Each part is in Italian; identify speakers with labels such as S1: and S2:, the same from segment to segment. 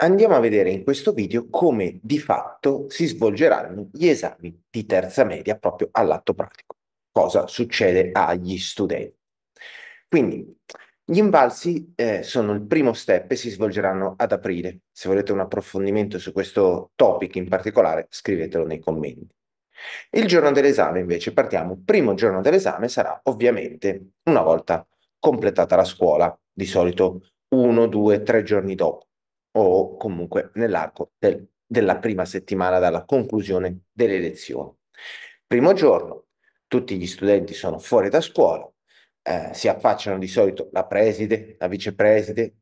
S1: Andiamo a vedere in questo video come di fatto si svolgeranno gli esami di terza media proprio all'atto pratico, cosa succede agli studenti. Quindi, gli invalsi eh, sono il primo step e si svolgeranno ad aprile. Se volete un approfondimento su questo topic in particolare, scrivetelo nei commenti. Il giorno dell'esame invece partiamo. Il primo giorno dell'esame sarà ovviamente una volta completata la scuola, di solito uno, due, tre giorni dopo o comunque nell'arco del, della prima settimana dalla conclusione delle lezioni. Primo giorno, tutti gli studenti sono fuori da scuola, eh, si affacciano di solito la preside, la vicepreside,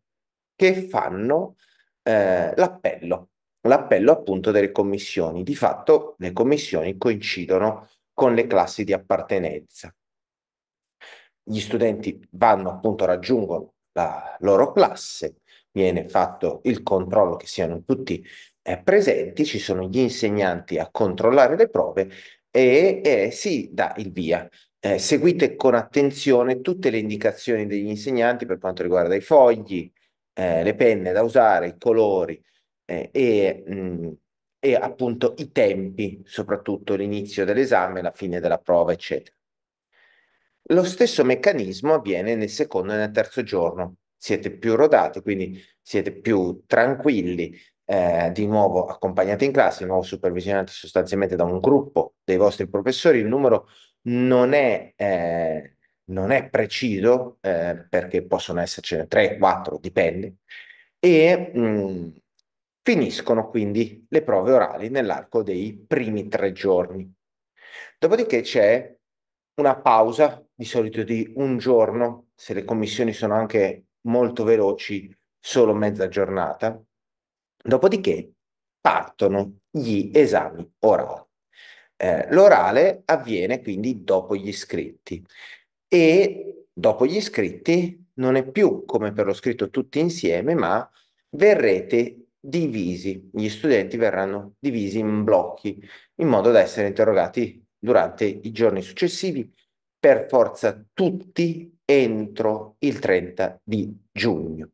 S1: che fanno eh, l'appello, l'appello appunto delle commissioni. Di fatto le commissioni coincidono con le classi di appartenenza. Gli studenti vanno appunto, raggiungono la loro classe, viene fatto il controllo che siano tutti eh, presenti, ci sono gli insegnanti a controllare le prove e, e si dà il via. Eh, seguite con attenzione tutte le indicazioni degli insegnanti per quanto riguarda i fogli, eh, le penne da usare, i colori eh, e, mh, mm, e appunto i tempi, soprattutto l'inizio dell'esame, la fine della prova, eccetera. Lo stesso meccanismo avviene nel secondo e nel terzo giorno, siete più rodati, quindi siete più tranquilli, eh, di nuovo accompagnati in classe, di nuovo supervisionati sostanzialmente da un gruppo dei vostri professori. Il numero non è, eh, non è preciso eh, perché possono essercene 3, 4, dipende. E mh, mm, finiscono quindi le prove orali nell'arco dei primi tre giorni. Dopodiché c'è una pausa, di solito di un giorno, se le commissioni sono anche molto veloci solo mezza giornata, dopodiché partono gli esami orali. Eh, l'orale avviene quindi dopo gli iscritti e dopo gli iscritti non è più come per lo scritto tutti insieme, ma verrete divisi, gli studenti verranno divisi in blocchi in modo da essere interrogati durante i giorni successivi per forza tutti entro il 30 di giugno.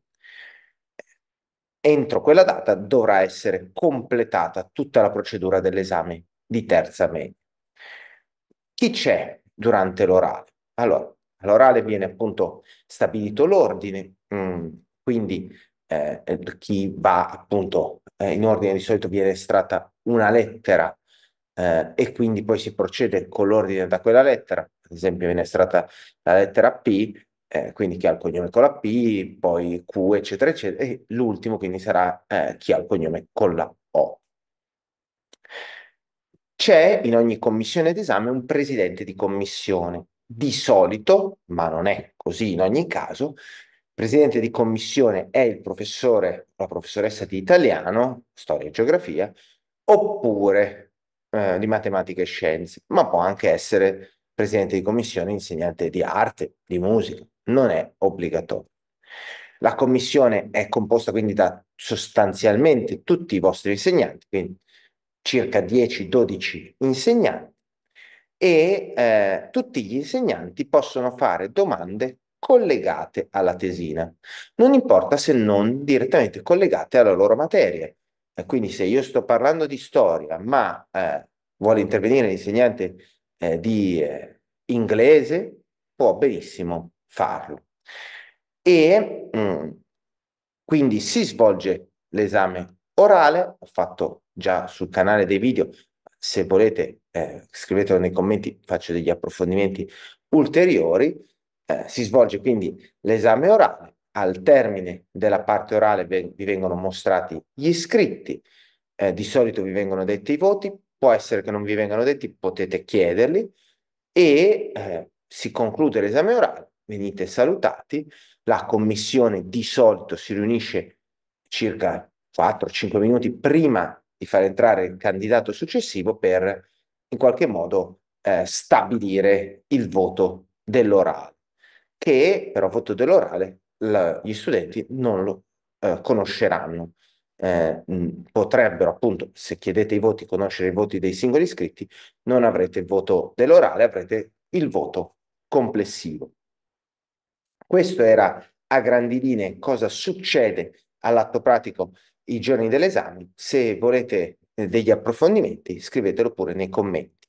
S1: Entro quella data dovrà essere completata tutta la procedura dell'esame di terza media. Chi c'è durante l'orale? Allora, all'orale viene appunto stabilito l'ordine, mm, quindi eh, chi va appunto eh, in ordine di solito viene estratta una lettera eh, e quindi poi si procede con l'ordine da quella lettera ad esempio viene estratta la lettera P, eh, quindi chi ha il cognome con la P, poi Q, eccetera, eccetera, e l'ultimo quindi sarà eh, chi ha il cognome con la O. C'è in ogni commissione d'esame un presidente di commissione. Di solito, ma non è così in ogni caso, presidente di commissione è il professore la professoressa di italiano, storia e geografia, oppure eh, di matematica e scienze, ma può anche essere presidente di commissione insegnante di arte, di musica, non è obbligatorio. La commissione è composta quindi da sostanzialmente tutti i vostri insegnanti, quindi circa 10-12 insegnanti e eh, tutti gli insegnanti possono fare domande collegate alla tesina, non importa se non direttamente collegate alla loro materia. quindi se io sto parlando di storia, ma eh, vuole intervenire l'insegnante eh, di eh, inglese può benissimo farlo. E mh, mm, quindi si svolge l'esame orale, ho fatto già sul canale dei video, se volete eh, scrivetelo nei commenti, faccio degli approfondimenti ulteriori, eh, si svolge quindi l'esame orale, al termine della parte orale vi vengono mostrati gli iscritti, eh, di solito vi vengono detti i voti, può essere che non vi vengano detti, potete chiederli e eh, si conclude l'esame orale, venite salutati, la commissione di solito si riunisce circa 4-5 minuti prima di far entrare il candidato successivo per in qualche modo eh, stabilire il voto dell'orale, che però voto dell'orale la, gli studenti non lo eh, conosceranno eh, potrebbero appunto, se chiedete i voti, conoscere i voti dei singoli iscritti, non avrete il voto dell'orale, avrete il voto complessivo. Questo era a grandi linee cosa succede all'atto pratico i giorni dell'esame. Se volete eh, degli approfondimenti scrivetelo pure nei commenti.